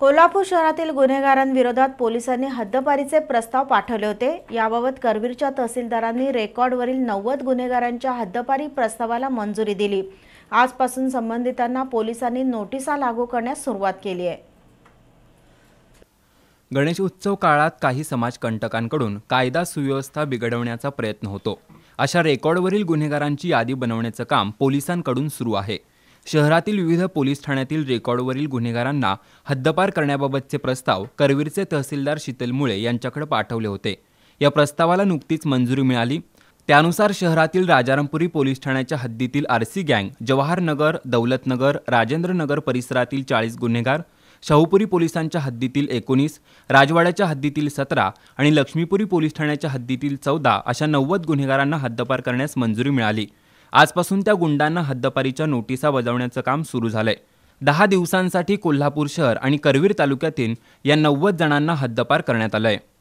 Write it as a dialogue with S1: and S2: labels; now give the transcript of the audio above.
S1: कोल्हापूर शहरातील गुन्हेगारांविरोधात पोलिसांनी हद्दपारीचे प्रस्ताव पाठवले होते याबाबत करवीरच्या तहसीलदारांनी रेकॉर्डवरील नव्वद गुन्हेगारांच्या हद्दपारी प्रस्तावाला मंजुरी दिली आजपासून संबंधितांना पोलिसांनी नोटिसा लागू करण्यास सुरुवात केली आहे
S2: गणेश उत्सव काळात काही समाजकंटकांकडून कायदा सुव्यवस्था बिघडवण्याचा प्रयत्न होतो अशा रेकॉर्डवरील गुन्हेगारांची यादी बनवण्याचं काम पोलिसांकडून सुरू आहे शहरातील विविध पोलीस ठाण्यातील रेकॉर्डवरील गुन्हेगारांना हद्दपार करण्याबाबतचे प्रस्ताव करवीरचे तहसीलदार शीतल मुळे यांच्याकडे पाठवले होते या प्रस्तावाला नुकतीच मंजुरी मिळाली त्यानुसार शहरातील राजारामपुरी पोलीस ठाण्याच्या हद्दीतील आरसी गँग जवाहरनगर दौलतनगर राजेंद्रनगर परिसरातील चाळीस गुन्हेगार शाहूपुरी पोलिसांच्या हद्दीतील एकोणीस राजवाड्याच्या हद्दीतील सतरा आणि लक्ष्मीपुरी पोलीस ठाण्याच्या हद्दीतील चौदा अशा नव्वद गुन्हेगारांना हद्दपार करण्यास मंजुरी मिळाली आजपासून त्या गुंडांना हद्दपारीच्या नोटिसा बजावण्याचं काम सुरू झालंय दहा दिवसांसाठी कोल्हापूर शहर आणि करवीर तालुक्यातील या नव्वद जणांना हद्दपार करण्यात आलं